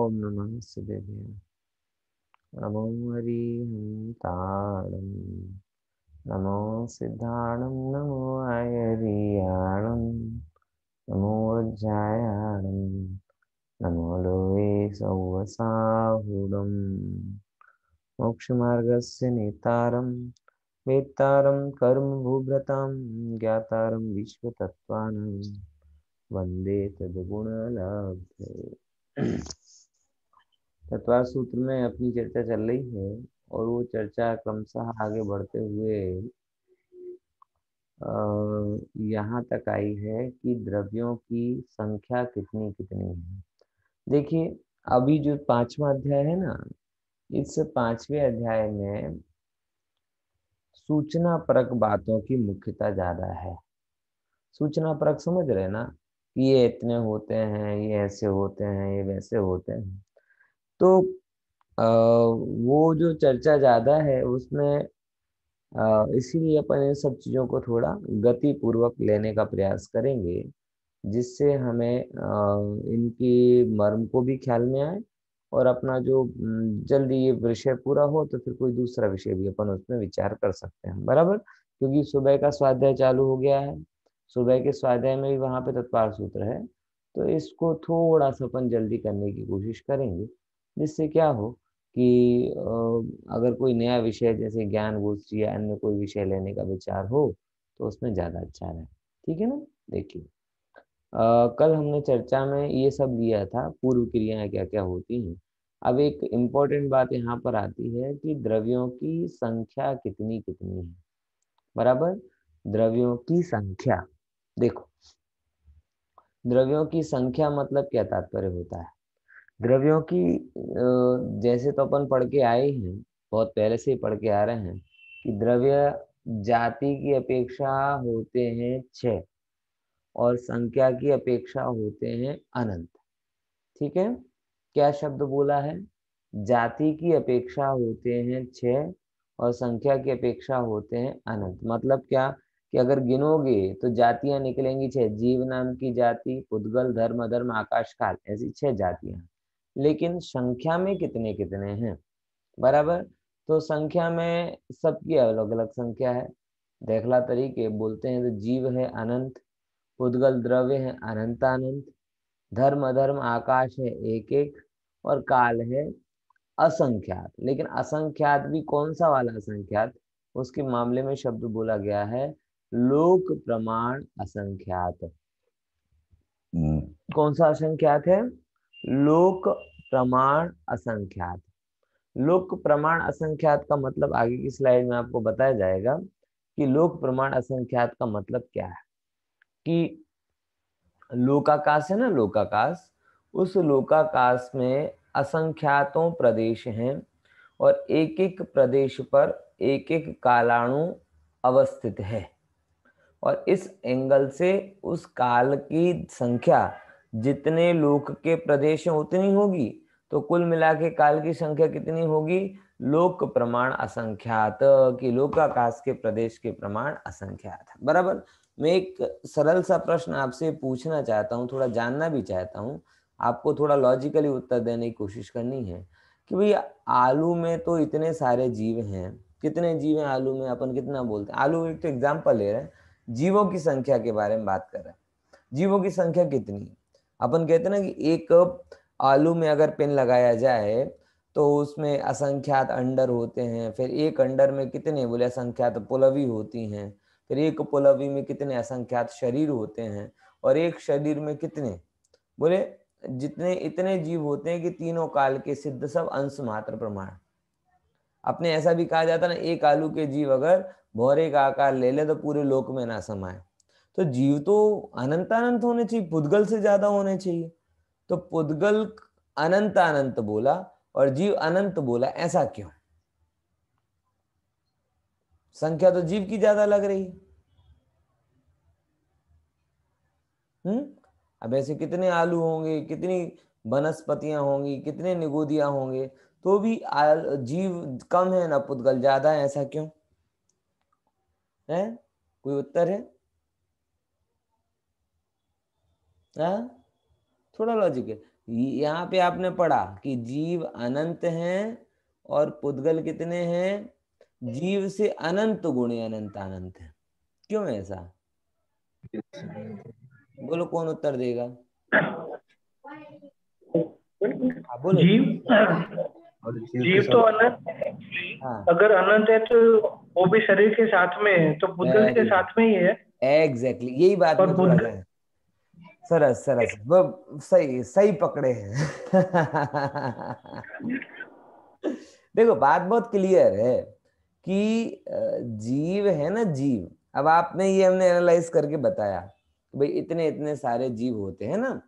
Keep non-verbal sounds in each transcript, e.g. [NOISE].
ओम नमः सुदेव्य नमो हरिं ताडं नमो सिद्धाणं नमो आयरियाणं नमो जायाणं नमो लोये सौवसाहुडं मोक्षमार्गस्य नेतारं वेत्तारं कर्मभूभ्रतां ज्ञातारं विश्वतत्त्वानां वन्दे तद्गुणलाभे सतवा सूत्र में अपनी चर्चा चल रही है और वो चर्चा क्रमशः आगे बढ़ते हुए यहाँ तक आई है कि द्रव्यों की संख्या कितनी कितनी है देखिए अभी जो पांचवा अध्याय है ना इस पांचवे अध्याय में सूचना परक बातों की मुख्यता ज्यादा है सूचना परक समझ रहे ना कि ये इतने होते हैं ये ऐसे होते हैं ये वैसे होते हैं तो आ, वो जो चर्चा ज़्यादा है उसमें इसीलिए अपन इन सब चीज़ों को थोड़ा गति पूर्वक लेने का प्रयास करेंगे जिससे हमें आ, इनकी मर्म को भी ख्याल में आए और अपना जो जल्दी ये विषय पूरा हो तो फिर कोई दूसरा विषय भी अपन उसमें विचार कर सकते हैं बराबर क्योंकि सुबह का स्वाध्याय चालू हो गया है सुबह के स्वाध्याय में भी वहाँ पे तत्पार सूत्र है तो इसको थोड़ा सा अपन जल्दी करने की कोशिश करेंगे जिससे क्या हो कि अगर कोई नया विषय जैसे ज्ञान गोष्ठी या अन्य कोई विषय लेने का विचार हो तो उसमें ज़्यादा अच्छा रहे ठीक है ना देखिए कल हमने चर्चा में ये सब लिया था पूर्व क्रियाएं क्या क्या होती हैं अब एक इम्पोर्टेंट बात यहाँ पर आती है कि द्रव्यों की संख्या कितनी कितनी है बराबर द्रव्यों की संख्या देखो द्रव्यों की संख्या मतलब क्या तात्पर्य होता है द्रव्यों की जैसे तो अपन पढ़ के आए हैं बहुत पहले से ही पढ़ के आ रहे हैं कि द्रव्य जाति की अपेक्षा होते हैं छ और संख्या की अपेक्षा होते हैं अनंत ठीक है क्या शब्द बोला है जाति की अपेक्षा होते हैं छ और संख्या की अपेक्षा होते हैं अनंत मतलब क्या कि अगर गिनोगे तो जातियां निकलेंगी छह जीव नाम की जाति पुद्गल धर्म धर्म आकाश काल ऐसी छह जातियां लेकिन संख्या में कितने कितने हैं बराबर तो संख्या में सबकी अलग अलग संख्या है देखला तरीके बोलते हैं तो जीव है अनंत उद्गल द्रव्य है अनंत अनंत धर्म अधर्म आकाश है एक एक और काल है असंख्यात लेकिन असंख्यात भी कौन सा वाला असंख्यात उसके मामले में शब्द बोला गया है लोक प्रमाण असंख्यात हम्म। कौन सा असंख्यात है लोक प्रमाण असंख्यात लोक प्रमाण असंख्यात का मतलब आगे की स्लाइड में आपको बताया जाएगा कि लोक प्रमाण असंख्यात का मतलब क्या है कि लोकाकाश है ना लोकाकाश उस लोकाकाश में असंख्यातों प्रदेश हैं और एक एक प्रदेश पर एक एक कालाणु अवस्थित है और इस एंगल से उस काल की संख्या जितने लोक के प्रदेश हैं उतनी होगी तो कुल मिला के काल की संख्या कितनी होगी लोक प्रमाण असंख्यात कि लोकाकाश के प्रदेश के प्रमाण असंख्यात बराबर मैं एक सरल सा प्रश्न आपसे पूछना चाहता हूँ थोड़ा जानना भी चाहता हूँ आपको थोड़ा लॉजिकली उत्तर देने की कोशिश करनी है कि भाई आलू में तो इतने सारे जीव हैं कितने जीव हैं आलू में अपन कितना बोलते हैं आलू एक तो एग्जाम्पल ले रहे हैं जीवों की संख्या के बारे में बात कर रहे हैं जीवों की संख्या कितनी अपन कहते ना कि एक आलू में अगर पेन लगाया जाए तो उसमें असंख्यात अंडर होते हैं फिर एक अंडर में कितने बोले असंख्यात पुलवी होती हैं फिर एक पुलवी में कितने असंख्यात शरीर होते हैं और एक शरीर में कितने बोले जितने इतने जीव होते हैं कि तीनों काल के सिद्ध सब अंश मात्र प्रमाण अपने ऐसा भी कहा जाता ना एक आलू के जीव अगर भौरे का आकार ले ले तो पूरे लोक में ना समाये तो जीव तो अनंत अनंत होने चाहिए पुद्गल से ज्यादा होने चाहिए तो पुद्गल अनंत अनंत बोला और जीव अनंत बोला ऐसा क्यों संख्या तो जीव की ज्यादा लग रही हम्म अब ऐसे कितने आलू होंगे कितनी वनस्पतियां होंगी कितने निगोदिया होंगे तो भी जीव कम है ना पुद्गल ज्यादा है ऐसा क्यों है कोई उत्तर है हाँ? है थोड़ा लॉजिक है यहाँ पे आपने पढ़ा कि जीव अनंत हैं और पुद्गल कितने हैं जीव से अनंत गुणे अनंत अनंत है क्यों है ऐसा बोलो कौन उत्तर देगा हाँ, बोलो जीव जीव तो अनंत है हाँ। अगर अनंत है तो वो भी शरीर के साथ में है तो पुद्गल के साथ में ही है एग्जैक्टली exactly. यही बात और सरस सरस वो सही सही पकड़े हैं देखो बात बहुत क्लियर है कि जीव है ना जीव अब आपने ये हमने एनालाइज करके बताया कि भाई इतने इतने सारे जीव होते हैं ना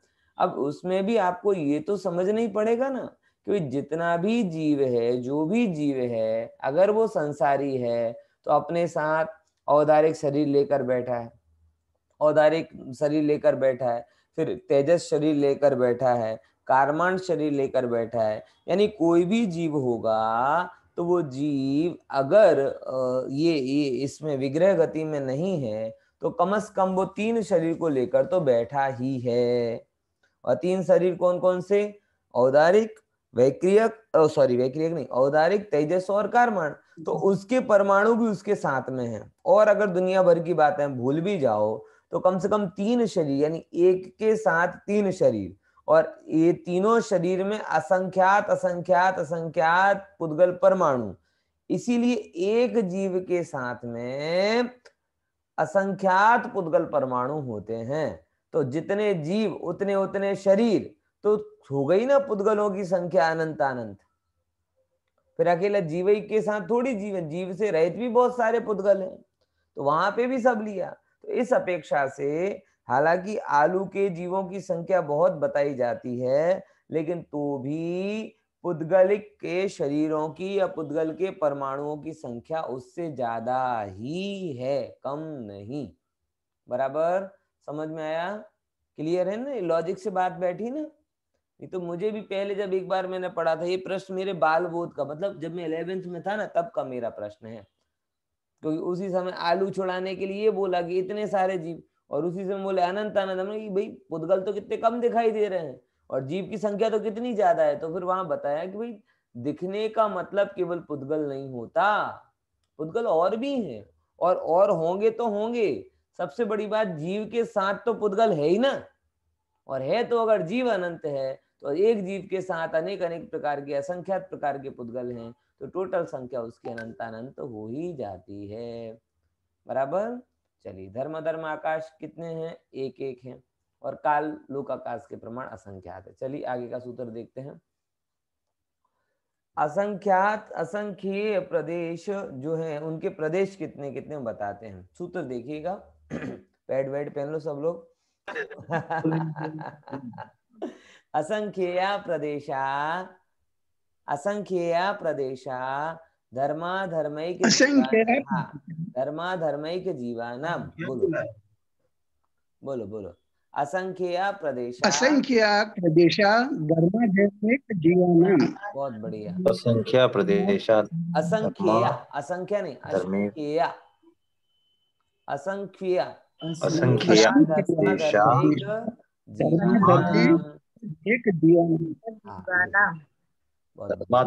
अब उसमें भी आपको ये तो समझ नहीं पड़ेगा ना कि जितना भी जीव है जो भी जीव है अगर वो संसारी है तो अपने साथ औदारिक शरीर लेकर बैठा है औदारिक शरीर लेकर बैठा है फिर तेजस शरीर लेकर बैठा है कार्मांड शरीर लेकर बैठा है यानी कोई भी जीव होगा तो वो जीव अगर ये, ये इसमें विग्रह गति में नहीं है तो कम से कम वो तीन शरीर को लेकर तो बैठा ही है और तीन शरीर कौन कौन से औदारिक वैक्रियक सॉरी वैक्रियक नहीं औदारिक तेजस और कार्मण तो उसके परमाणु भी उसके साथ में है और अगर दुनिया भर की बातें भूल भी जाओ तो कम से कम तीन शरीर यानी एक के साथ तीन शरीर और ये तीनों शरीर में असंख्यात असंख्यात असंख्यात पुद्गल परमाणु इसीलिए एक जीव के साथ में असंख्यात पुद्गल परमाणु होते हैं तो जितने जीव उतने उतने शरीर तो हो गई ना पुद्गलों की संख्या अनंत अनंत फिर अकेला जीव के साथ थोड़ी जीवन जीव से रहित भी बहुत सारे पुद्गल हैं तो वहां पे भी सब लिया तो इस अपेक्षा से हालांकि आलू के जीवों की संख्या बहुत बताई जाती है लेकिन तो भी पुद्गलिक के शरीरों की या पुद्गल के परमाणुओं की संख्या उससे ज्यादा ही है कम नहीं बराबर समझ में आया क्लियर है ना लॉजिक से बात बैठी ना ये तो मुझे भी पहले जब एक बार मैंने पढ़ा था ये प्रश्न मेरे बाल बोध का मतलब जब मैं इलेवेंथ में था ना तब का मेरा प्रश्न है क्योंकि तो उसी समय आलू छुड़ाने के लिए बोला कि इतने सारे जीव और उसी समय बोले अनंत अनंत हमने भाई पुद्गल तो कितने कम दिखाई दे रहे हैं और जीव की संख्या तो कितनी ज्यादा है तो फिर वहां बताया कि भाई दिखने का मतलब केवल पुद्गल नहीं होता पुद्गल और भी हैं और और होंगे तो होंगे सबसे बड़ी बात जीव के साथ तो पुद्गल है ही ना और है तो अगर जीव अनंत है तो एक जीव के साथ अनेक अनेक प्रकार के असंख्यात प्रकार के पुद्गल हैं तो टोटल संख्या उसकी अनंत हो ही जाती है बराबर चलिए धर्म धर्म आकाश कितने हैं एक एक हैं और काल लोक आकाश के प्रमाण असंख्यात है चलिए आगे का सूत्र देखते हैं असंख्यात असंख्य प्रदेश जो है उनके प्रदेश कितने कितने बताते हैं सूत्र देखिएगा [CLEARS THROAT] पैड वैड पहन लो सब लोग [LAUGHS] असंख्य प्रदेशा असंख्य प्रदेश धर्माधर्मैक धर्माधर्मैक जीवानाम बोलो बोलो बोलो असंख्य प्रदेश असंख्य प्रदेश धर्माधर्मैक जीवानाम बहुत बढ़िया असंख्य प्रदेश असंख्य असंख्य नहीं असंख्य असंख्य असंख्येय धर्माधर्मैक जीवानाम सदमा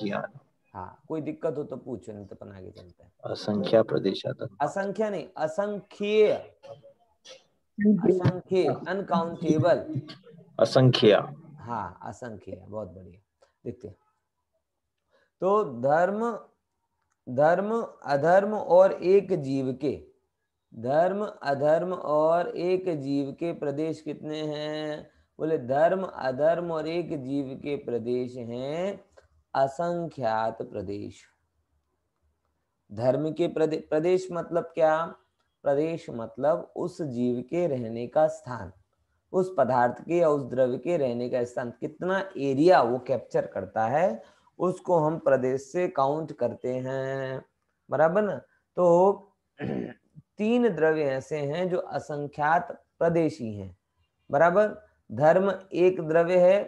ज्ञान हाँ कोई दिक्कत हो तो पूछो नहीं तो अपन आगे चलते हैं असंख्या प्रदेश असंख्या नहीं असंख्य असंख्य अनकाउंटेबल असंख्य हाँ असंख्य बहुत बढ़िया देखते हैं तो धर्म धर्म अधर्म और एक जीव के धर्म अधर्म और एक जीव के प्रदेश कितने हैं बोले धर्म अधर्म और एक जीव के प्रदेश हैं असंख्यात प्रदेश धर्म के प्रदे, प्रदेश मतलब क्या प्रदेश मतलब उस जीव के रहने का स्थान उस पदार्थ के या उस द्रव्य के रहने का स्थान कितना एरिया वो कैप्चर करता है उसको हम प्रदेश से काउंट करते हैं बराबर ना तो [CLEARS THROAT] तीन द्रव्य ऐसे हैं जो असंख्यात प्रदेशी हैं बराबर धर्म एक द्रव्य है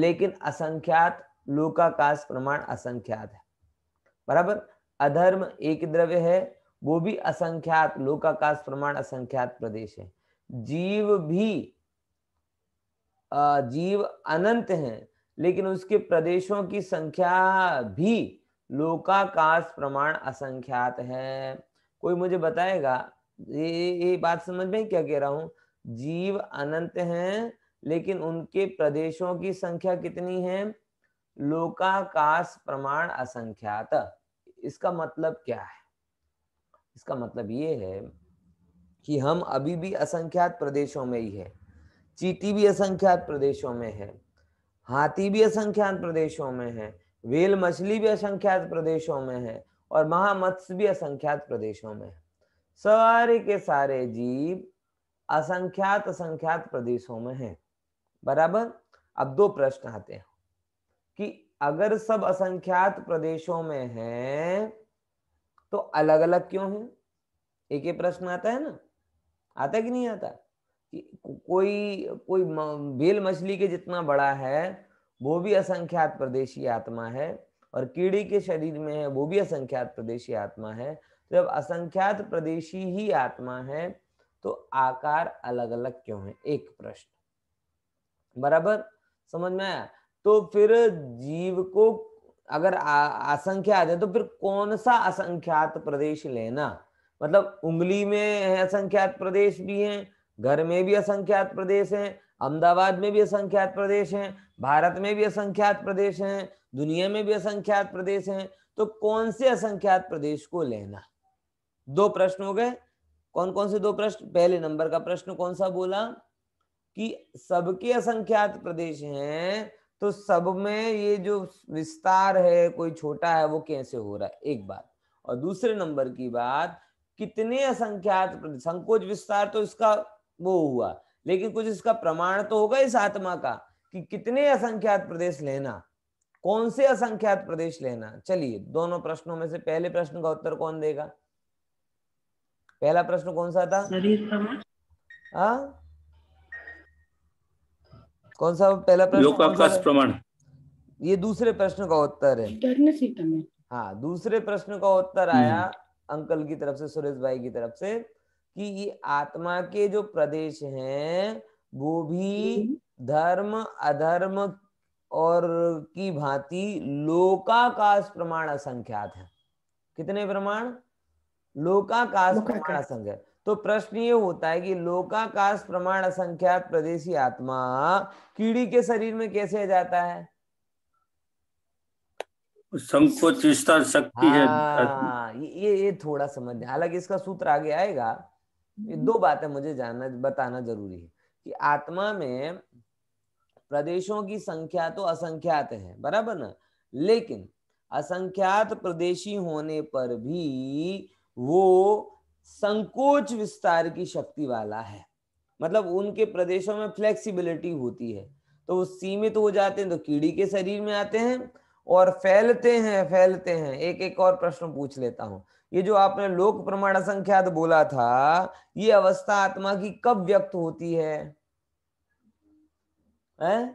लेकिन असंख्यात लोकाकाश प्रमाण असंख्यात है बराबर अधर्म एक द्रव्य है वो भी असंख्यात लोकाकाश प्रमाण असंख्यात प्रदेश है जीव भी जीव अनंत है लेकिन उसके प्रदेशों की संख्या भी लोकाकाश प्रमाण असंख्यात है कोई मुझे बताएगा ये ये बात समझ में क्या कह रहा हूं जीव अनंत है लेकिन उनके प्रदेशों की संख्या कितनी है लोकाकाश प्रमाण असंख्यात इसका मतलब क्या है इसका मतलब ये है कि हम अभी भी असंख्यात प्रदेशों में ही है चीटी भी असंख्यात प्रदेशों में है हाथी भी असंख्यात प्रदेशों में है वेल मछली भी असंख्यात प्रदेशों में है और महामत्स्य भी असंख्यात प्रदेशों में है सारे के सारे जीव असंख्यात असंख्यात प्रदेशों में हैं बराबर अब दो प्रश्न आते हैं कि अगर सब असंख्यात प्रदेशों में है तो अलग अलग क्यों है एक ही प्रश्न आता है ना आता कि नहीं आता कि कोई कोई बेल मछली के जितना बड़ा है वो भी असंख्यात प्रदेशी आत्मा है और कीड़ी के शरीर में है वो भी असंख्यात प्रदेशी आत्मा है तो जब असंख्यात प्रदेशी ही आत्मा है तो आकार अलग अलग क्यों है एक प्रश्न बराबर समझ में आया तो फिर जीव को अगर असंख्या आ जाए तो फिर कौन सा असंख्यात प्रदेश लेना मतलब उंगली में असंख्यात प्रदेश भी है घर में भी असंख्यात प्रदेश है अहमदाबाद में भी असंख्यात प्रदेश है भारत में भी असंख्यात प्रदेश है दुनिया में भी असंख्यात प्रदेश है तो कौन से असंख्यात प्रदेश को लेना दो प्रश्न हो गए कौन कौन से दो प्रश्न पहले नंबर का प्रश्न कौन सा बोला कि सबके असंख्यात प्रदेश हैं तो सब में ये जो विस्तार है कोई छोटा है वो कैसे हो रहा है एक बात और दूसरे नंबर की बात कितने असंख्यात संकोच विस्तार तो इसका वो हुआ लेकिन कुछ इसका प्रमाण तो होगा इस आत्मा का कि कितने असंख्यात प्रदेश लेना कौन से असंख्यात प्रदेश लेना चलिए दोनों प्रश्नों में से पहले प्रश्न का उत्तर कौन देगा पहला प्रश्न कौन सा था शरीर समाज हाँ कौन सा पहला प्रश्न लोकाकाश प्रमाण ये दूसरे प्रश्न का उत्तर है हाँ दूसरे प्रश्न का उत्तर आया हम्म। अंकल की तरफ से सुरेश भाई की तरफ से कि ये आत्मा के जो प्रदेश हैं वो भी हम्म। धर्म अधर्म और की भांति लोकाकाश प्रमाण असंख्यात है कितने प्रमाण लोकाकाश प्रमाण असंख्यात तो प्रश्न ये होता है कि लोकाकाश प्रमाण असंख्यात प्रदेशी आत्मा कीड़ी के शरीर में कैसे जाता है संकोच विस्तार शक्ति हाँ, है ये ये थोड़ा समझ हालांकि इसका सूत्र आगे आएगा ये दो बातें मुझे जानना बताना जरूरी है कि आत्मा में प्रदेशों की संख्या तो असंख्यात है बराबर ना लेकिन असंख्यात प्रदेशी होने पर भी वो संकोच विस्तार की शक्ति वाला है मतलब उनके प्रदेशों में फ्लेक्सिबिलिटी होती है तो वो सीमित हो जाते हैं तो कीड़ी के शरीर में आते हैं और फैलते हैं फैलते हैं एक एक और प्रश्न पूछ लेता हूं ये जो आपने लोक प्रमाण संख्यात बोला था ये अवस्था आत्मा की कब व्यक्त होती है, ए?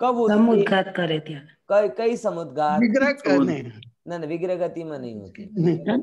कब होती करे थे कई कई समुद्घात विग्रह करने ना ना विग्रह गति में नहीं होती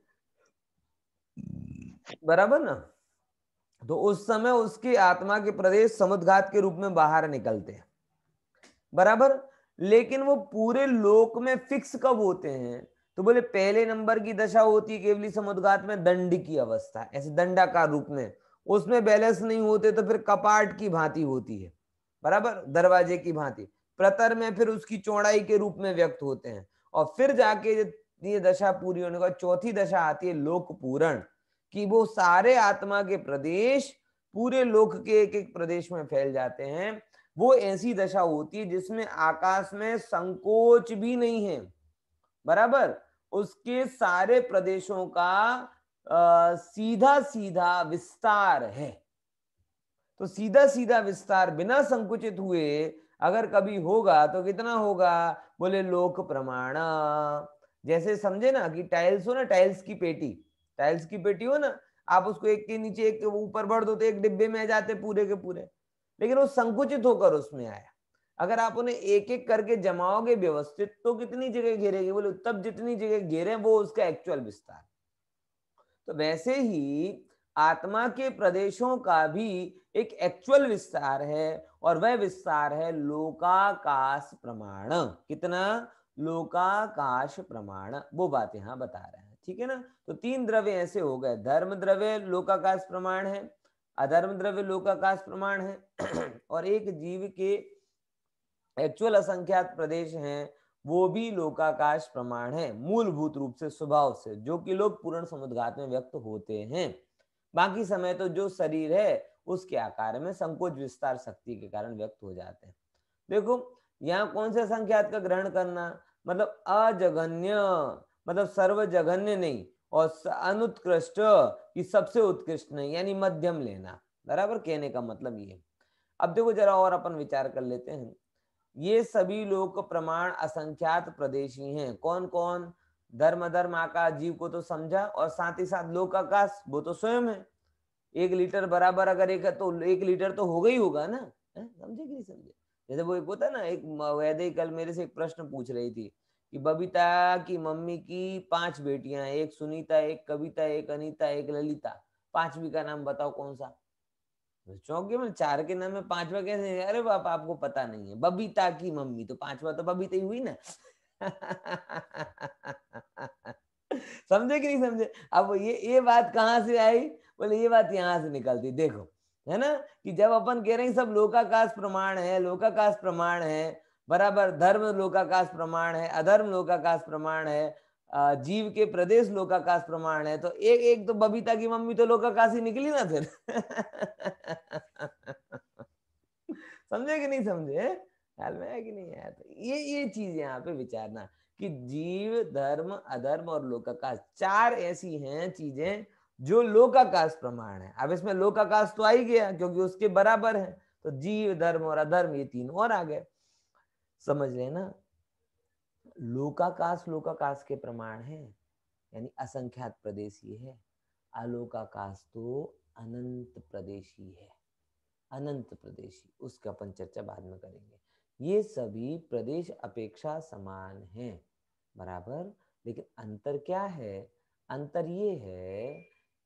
बराबर ना तो उस समय उसकी आत्मा के प्रदेश समुद्घात के रूप में बाहर निकलते हैं बराबर लेकिन वो पूरे लोक में फिक्स कब होते हैं तो बोले पहले नंबर की दशा होती है केवली समुद्घात में दंड की अवस्था ऐसे दंडाकार रूप में उसमें बैलेंस नहीं होते तो फिर कपाट की भांति होती है बराबर दरवाजे की भांति प्रतर में फिर उसकी चौड़ाई के रूप में व्यक्त होते हैं और फिर जाके ये दशा पूरी होने का चौथी दशा आती है लोक पूरण कि वो सारे आत्मा के प्रदेश पूरे लोक के एक एक प्रदेश में फैल जाते हैं वो ऐसी दशा होती है जिसमें आकाश में संकोच भी नहीं है बराबर उसके सारे प्रदेशों का आ, सीधा सीधा विस्तार है तो सीधा सीधा विस्तार बिना संकुचित हुए अगर कभी होगा तो कितना होगा बोले लोक प्रमाण जैसे समझे ना कि टाइल्स हो ना टाइल्स की पेटी टाइल्स की पेटी हो ना आप उसको एक के नीचे एक ऊपर भर दो तो एक डिब्बे में आ जाते पूरे के पूरे लेकिन वो संकुचित होकर उसमें आया अगर आप उन्हें एक एक करके जमाओगे व्यवस्थित तो कितनी जगह घेरेगी बोले तब जितनी जगह घेरे वो उसका एक्चुअल विस्तार तो वैसे ही आत्मा के प्रदेशों का भी एक एक्चुअल विस्तार है और वह विस्तार है लोकाकाश प्रमाण कितना लोकाकाश प्रमाण वो बात यहां बता रहे ठीक है ना तो तीन द्रव्य ऐसे हो गए धर्म द्रव्य लोकाकाश प्रमाण है अधर्म द्रव्य लोकाकाश प्रमाण है [CLEARS THROAT] और एक जीव के एक्चुअल असंख्यात प्रदेश है वो भी लोकाकाश प्रमाण है मूलभूत रूप से स्वभाव से जो कि लोग पूर्ण समुद्घात में व्यक्त होते हैं बाकी समय तो जो शरीर है उसके आकार में संकोच विस्तार शक्ति के कारण व्यक्त हो जाते हैं देखो यहाँ कौन से संख्यात का ग्रहण करना मतलब अजगन्य मतलब सर्व जघन्य नहीं और अनुत्कृष्ट की सबसे उत्कृष्ट नहीं यानी मध्यम लेना बराबर कहने का मतलब ये अब देखो जरा और अपन विचार कर लेते हैं ये सभी लोग प्रमाण असंख्यात प्रदेशी हैं कौन कौन धर्म धर्म आकाश जीव को तो समझा और साथ ही साथ लोक आकाश वो तो स्वयं है एक लीटर बराबर अगर एक तो एक लीटर तो होगा ही होगा ना समझे कि नहीं समझे जैसे वो एक होता ना एक वैदे कल मेरे से एक प्रश्न पूछ रही थी कि बबीता की मम्मी की पांच बेटियां हैं एक सुनीता एक कविता एक अनीता एक ललिता पांचवी का नाम बताओ कौन सा चौंक मैं चार के नाम में पांचवा कैसे अरे बाप आपको पता नहीं है बबीता की मम्मी तो पांचवा तो बबीता ही हुई ना [LAUGHS] समझे कि नहीं समझे अब ये ये बात कहाँ से आई बोले ये बात यहाँ से निकलती देखो है ना कि जब अपन कह रहे हैं सब लोकाकाश प्रमाण है लोकाकाश प्रमाण है बराबर धर्म लोकाकाश प्रमाण है अधर्म लोकाकाश प्रमाण है जीव के प्रदेश लोकाकाश प्रमाण है तो एक एक तो बबीता की मम्मी तो लोकाकाश ही निकली ना फिर समझे कि नहीं समझे ख्याल में है कि नहीं है तो ये ये चीज यहाँ पे विचारना कि जीव धर्म अधर्म और लोकाकाश चार ऐसी हैं चीजें जो लोकाकाश प्रमाण है अब इसमें लोकाकाश तो आ ही गया क्योंकि उसके बराबर है तो जीव धर्म और अधर्म ये तीन और आ गए समझ ना लोकाकाश लोकाकाश के प्रमाण है यानी असंख्यात प्रदेश ये है अलोकाकाश तो अनंत प्रदेशी है अनंत प्रदेशी उसका अपन चर्चा बाद में करेंगे ये सभी प्रदेश अपेक्षा समान हैं बराबर लेकिन अंतर क्या है अंतर ये है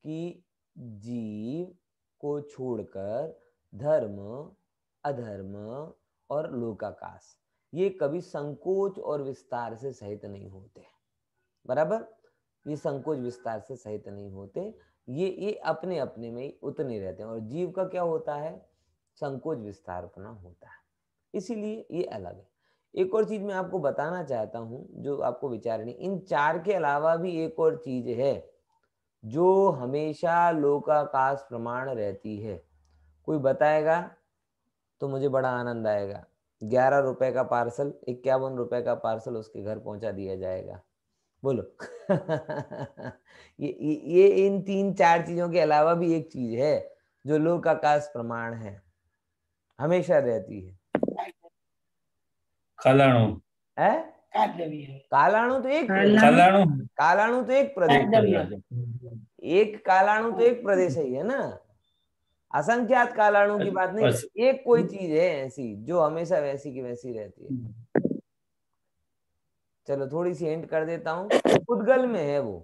कि जीव को छोड़कर धर्म अधर्म और लोकाकाश ये कभी संकोच और विस्तार से सहित नहीं होते बराबर ये संकोच विस्तार से सहित नहीं होते ये ये अपने अपने में ही उतने रहते हैं और जीव का क्या होता है संकोच विस्तार अपना होता है इसीलिए ये अलग है एक और चीज मैं आपको बताना चाहता हूँ जो आपको विचारनी इन चार के अलावा भी एक और चीज है जो हमेशा लोकाकाश प्रमाण रहती है कोई बताएगा तो मुझे बड़ा आनंद आएगा ग्यारह रुपए का पार्सल इक्यावन रुपए का पार्सल उसके घर पहुंचा दिया जाएगा बोलो [LAUGHS] ये, ये इन तीन चार चीजों के अलावा भी एक चीज है जो लोक का प्रमाण है हमेशा रहती है कालाणु है कालाणु तो एक कालाणु कालाणु तो एक प्रदेश एक कालाणु तो एक प्रदेश ही है ना असंख्यात कालाणु की बात नहीं एक कोई हम्म। चीज है ऐसी जो हमेशा वैसी की वैसी रहती है चलो थोड़ी सी एंड कर देता हूं उद्गल में है वो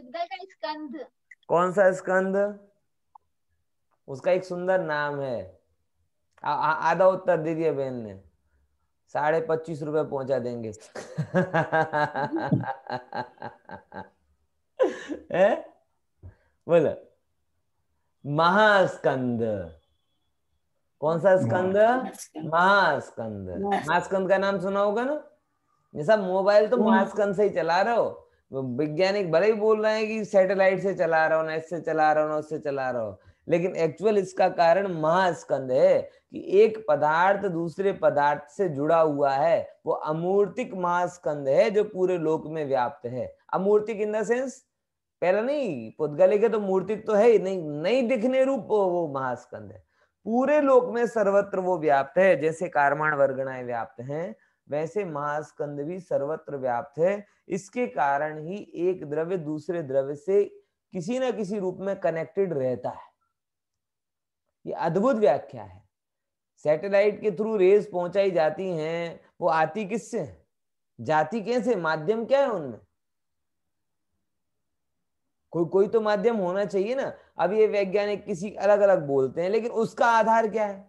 उद्गल का स्कंद कौन सा स्कंद उसका एक सुंदर नाम है आधा उत्तर दे दिया बहन ने साढ़े पच्चीस रुपए पहुंचा देंगे [LAUGHS] [LAUGHS] है महास्कंद कौन सा स्कंद महास्कंद महास्कंद का नाम सुना होगा ना ये सब मोबाइल तो महास्कंद से ही चला रहे हो वैज्ञानिक भले ही बोल रहे हैं कि सैटेलाइट से चला रहा हो ना इससे चला रहा हो ना उससे चला रहा हो लेकिन एक्चुअल इसका कारण महास्कंद है कि एक पदार्थ दूसरे पदार्थ से जुड़ा हुआ है वो अमूर्तिक महास्कंद है जो पूरे लोक में व्याप्त है अमूर्तिक इन द सेंस पहला नहीं पुतगले के तो मूर्ति तो है ही नहीं नहीं दिखने रूप वो महास्कंद है पूरे लोक में सर्वत्र वो व्याप्त है जैसे कारमाण वर्गणाएं व्याप्त हैं वैसे महास्कंद भी सर्वत्र व्याप्त है इसके कारण ही एक द्रव्य दूसरे द्रव्य से किसी ना किसी रूप में कनेक्टेड रहता है ये अद्भुत व्याख्या है सैटेलाइट के थ्रू रेस पहुंचाई जाती हैं वो आती किससे जाती कैसे माध्यम क्या है उनमें कोई कोई तो माध्यम होना चाहिए ना अब ये वैज्ञानिक किसी अलग अलग बोलते हैं लेकिन उसका आधार क्या है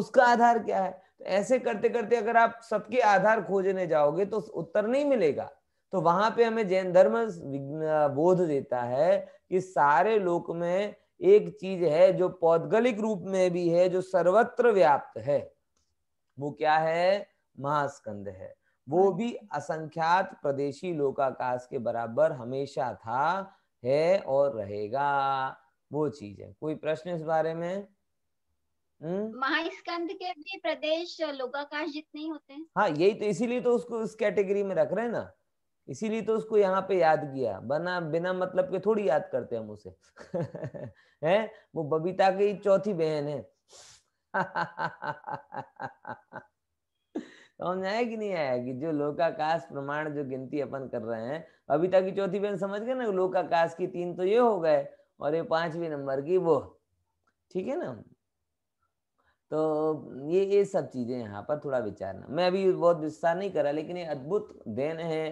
उसका आधार क्या है तो ऐसे करते करते अगर आप सबके आधार खोजने जाओगे तो उत्तर नहीं मिलेगा तो वहां पे हमें जैन धर्म बोध देता है कि सारे लोक में एक चीज है जो पौदगलिक रूप में भी है जो सर्वत्र व्याप्त है वो क्या है महास्कंद है वो भी असंख्यात प्रदेशी लोकाकाश के बराबर हमेशा था है और रहेगा वो चीज है कोई प्रश्न इस बारे में हम्म? महास्कंद के भी प्रदेश लोकाकाश जितने होते हैं हाँ यही तो इसीलिए तो उसको इस कैटेगरी में रख रहे हैं ना इसीलिए तो उसको यहाँ पे याद किया बना बिना मतलब के थोड़ी याद करते हम उसे [LAUGHS] हैं वो बबीता की चौथी बहन है [LAUGHS] तो हमने कि नहीं आया कि जो लोकाकाश प्रमाण जो गिनती अपन कर रहे हैं अभी तक की चौथी बहन समझ गए ना लोकाकाश की तीन तो ये हो गए और ये पांचवी नंबर की वो ठीक है ना तो ये ये सब चीजें यहाँ पर थोड़ा विचारना मैं अभी बहुत विस्तार नहीं करा लेकिन ये अद्भुत देन है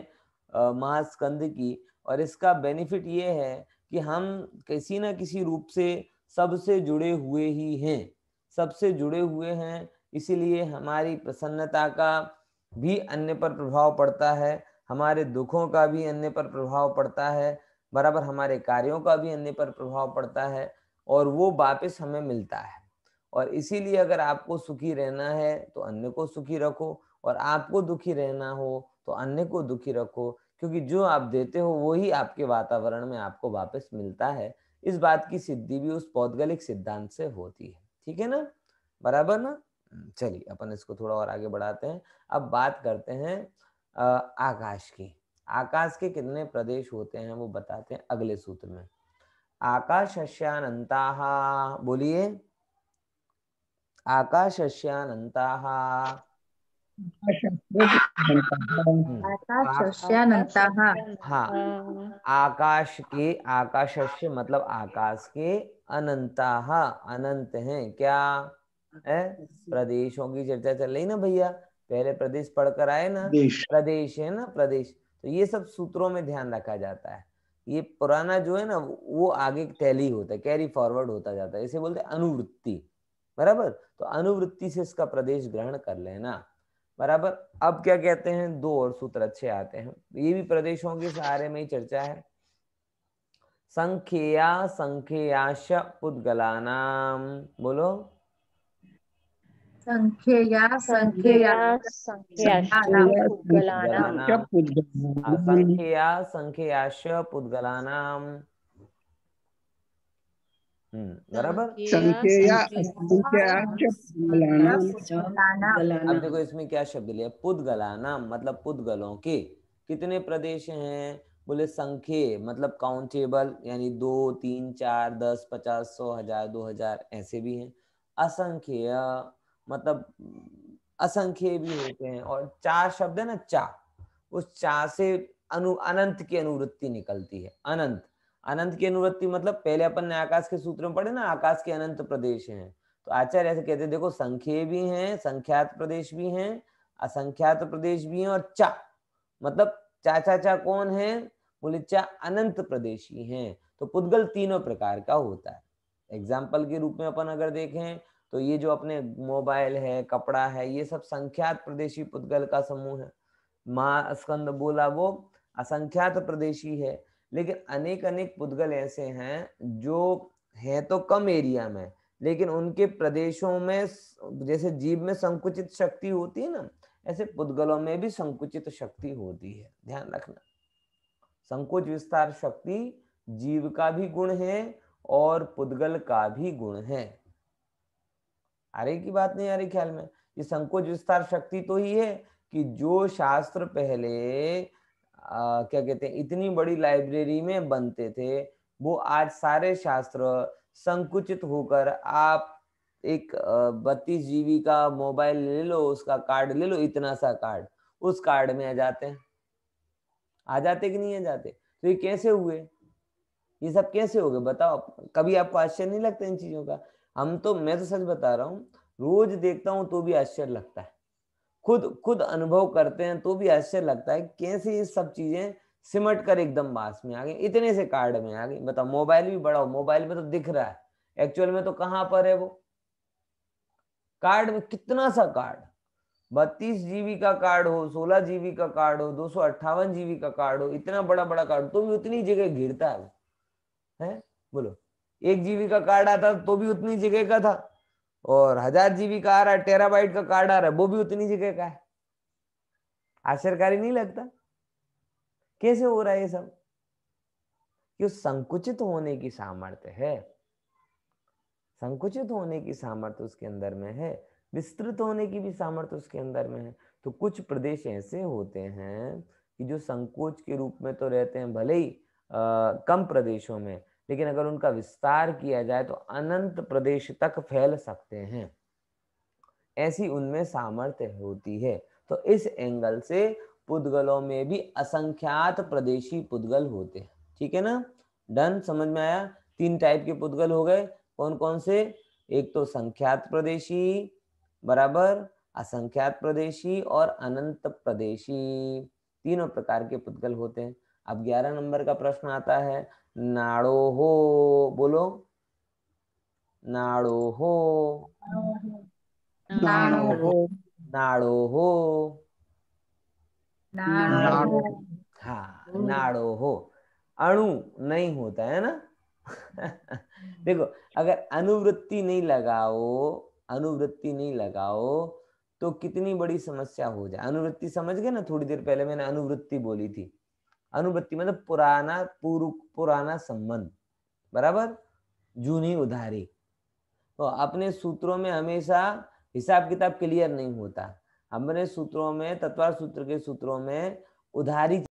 महास्कंद की और इसका बेनिफिट ये है कि हम किसी ना किसी रूप से सबसे जुड़े हुए ही हैं सबसे जुड़े हुए हैं इसीलिए हमारी प्रसन्नता का भी अन्य पर प्रभाव पड़ता है हमारे दुखों का भी अन्य पर प्रभाव पड़ता है बराबर हमारे कार्यों का भी अन्य पर प्रभाव पड़ता है और वो वापस हमें मिलता है और इसीलिए अगर आपको सुखी रहना है तो अन्य को सुखी रखो और आपको दुखी रहना हो तो अन्य को दुखी रखो क्योंकि जो आप देते हो वही आपके वातावरण में आपको वापस मिलता है इस बात की सिद्धि भी उस पौद्गलिक सिद्धांत से होती है ठीक है ना बराबर ना चलिए अपन इसको थोड़ा और आगे बढ़ाते हैं अब बात करते हैं आकाश की आकाश के कितने प्रदेश होते हैं वो बताते हैं अगले सूत्र में आकाशस्यानता बोलिए आकाशस्यानता हाँ आकाश के आकाशस्य मतलब आकाश के अनंता अनंत हैं क्या है प्रदेशों की चर्चा चल रही ना भैया पहले प्रदेश पढ़कर आए ना प्रदेश है ना प्रदेश तो ये सब सूत्रों में ध्यान रखा जाता है ये पुराना जो है ना वो आगे टैली होता है कैरी फॉरवर्ड होता जाता है इसे बोलते हैं अनुवृत्ति बराबर तो अनुवृत्ति से इसका प्रदेश ग्रहण कर लेना बराबर अब क्या कहते हैं दो और सूत्र अच्छे आते हैं ये भी प्रदेशों के सहारे में ही चर्चा है संख्या संख्याश पुद्गलानाम बोलो संख्या संख्यया असंख्यया बराबर अब देखो इसमें क्या शब्द लिया नाम मतलब पुद्गलों के कितने प्रदेश हैं बोले संख्य मतलब काउंटेबल यानी दो तीन चार दस पचास सौ हजार दो हजार ऐसे भी हैं असंख्य मतलब असंख्य भी होते हैं और चार शब्द है ना चा उस चा से अनु अनंत की अनुवृत्ति निकलती है अनंत अनंत की अनुवृत्ति मतलब पहले अपन ने आकाश के सूत्र में पढ़े ना आकाश के अनंत प्रदेश हैं तो आचार्य ऐसे कहते हैं देखो संख्य भी हैं संख्यात प्रदेश भी हैं असंख्यात प्रदेश भी हैं और चा मतलब चा चा चा कौन है बोले चा अनंत प्रदेशी हैं तो पुद्गल तीनों प्रकार का होता है एग्जाम्पल के रूप में अपन अगर देखें तो ये जो अपने मोबाइल है कपड़ा है ये सब संख्यात प्रदेशी पुद्गल का समूह है माँ स्कंद बोला वो असंख्यात प्रदेशी है लेकिन अनेक अनेक पुद्गल ऐसे हैं जो हैं तो कम एरिया में लेकिन उनके प्रदेशों में जैसे जीव में संकुचित शक्ति होती है ना ऐसे पुद्गलों में भी संकुचित शक्ति होती है ध्यान रखना संकुच विस्तार शक्ति जीव का भी गुण है और पुद्गल का भी गुण है अरे की बात नहीं आ रही ख्याल में ये संकोच विस्तार शक्ति तो ही है कि जो शास्त्र पहले आ, क्या कहते हैं इतनी बड़ी लाइब्रेरी में बनते थे वो आज सारे शास्त्र संकुचित होकर आप एक बत्तीस जीबी का मोबाइल ले लो उसका कार्ड ले लो इतना सा कार्ड उस कार्ड में आ जाते हैं आ जाते कि नहीं आ जाते तो ये कैसे हुए ये सब कैसे हो गए बताओ कभी आपको आश्चर्य नहीं लगता इन चीजों का हम तो मैं तो सच बता रहा हूँ रोज देखता हूँ तो भी आश्चर्य लगता है खुद खुद अनुभव करते हैं तो भी आश्चर्य लगता है कैसे ये सब चीजें सिमट कर एकदम बास में आ गई इतने से कार्ड में आ गई बताओ मोबाइल भी बड़ा हो मोबाइल में तो दिख रहा है एक्चुअल में तो कहाँ पर है वो कार्ड में कितना सा कार्ड बत्तीस जीबी का कार्ड हो सोलह जीबी का कार्ड हो दो जीबी का कार्ड हो इतना बड़ा बड़ा कार्ड तो भी उतनी जगह घिरता है वो है बोलो एक जीबी का कार्ड आता तो भी उतनी जगह का था और हजार जीबी का आ रहा है टेराबाइट का कार्ड आ रहा है वो भी उतनी जगह का है आश्चर्यकारी नहीं लगता कैसे हो रहा है ये सब क्यों संकुचित होने की सामर्थ्य है संकुचित होने की सामर्थ्य उसके अंदर में है विस्तृत होने की भी सामर्थ्य उसके अंदर में है तो कुछ प्रदेश ऐसे होते हैं कि जो संकोच के रूप में तो रहते हैं भले ही आ, कम प्रदेशों में लेकिन अगर उनका विस्तार किया जाए तो अनंत प्रदेश तक फैल सकते हैं ऐसी उनमें सामर्थ्य होती है तो इस एंगल से पुद्गलों में भी असंख्यात प्रदेशी पुद्गल होते हैं ठीक है ना डन समझ में आया तीन टाइप के पुद्गल हो गए कौन कौन से एक तो संख्यात प्रदेशी बराबर असंख्यात प्रदेशी और अनंत प्रदेशी तीनों प्रकार के पुद्गल होते हैं अब ग्यारह नंबर का प्रश्न आता है नाड़ो हो बोलो नाड़ो हो नाड़ो हो नाड़ो हो नाड़ो हाँ नाड़ो हो अणु नहीं होता है ना [LAUGHS] देखो अगर अनुवृत्ति नहीं लगाओ अनुवृत्ति नहीं लगाओ तो कितनी बड़ी समस्या हो जाए अनुवृत्ति समझ गए ना थोड़ी देर पहले मैंने अनुवृत्ति बोली थी अनुवृत्ति मतलब पुराना पूर्व पुराना संबंध बराबर जूनी उधारी तो अपने सूत्रों में हमेशा हिसाब किताब क्लियर नहीं होता अपने सूत्रों में तत्व सूत्र के सूत्रों में उधारी